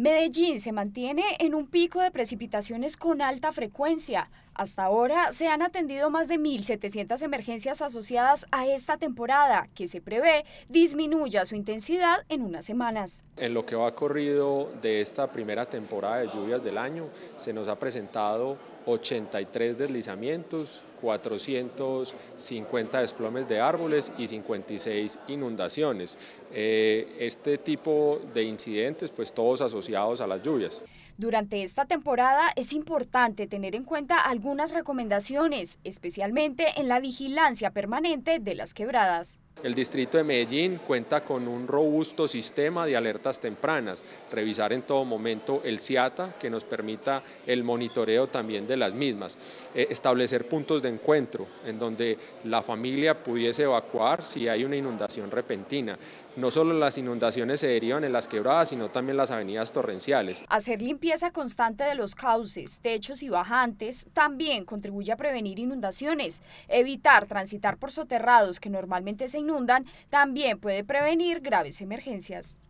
Medellín se mantiene en un pico de precipitaciones con alta frecuencia. Hasta ahora se han atendido más de 1.700 emergencias asociadas a esta temporada, que se prevé disminuya su intensidad en unas semanas. En lo que va corrido de esta primera temporada de lluvias del año, se nos ha presentado 83 deslizamientos, 450 desplomes de árboles y 56 inundaciones. Eh, este tipo de incidentes, pues todos asociados a las lluvias. Durante esta temporada es importante tener en cuenta algunas recomendaciones, especialmente en la vigilancia permanente de las quebradas. El distrito de Medellín cuenta con un robusto sistema de alertas tempranas, revisar en todo momento el CIATA que nos permita el monitoreo también de las mismas, eh, establecer puntos de encuentro en donde la familia pudiese evacuar si hay una inundación repentina. No solo las inundaciones se derivan en las quebradas, sino también las avenidas torrenciales. Hacer limpieza constante de los cauces, techos y bajantes también contribuye a prevenir inundaciones. Evitar transitar por soterrados que normalmente se inundan también puede prevenir graves emergencias.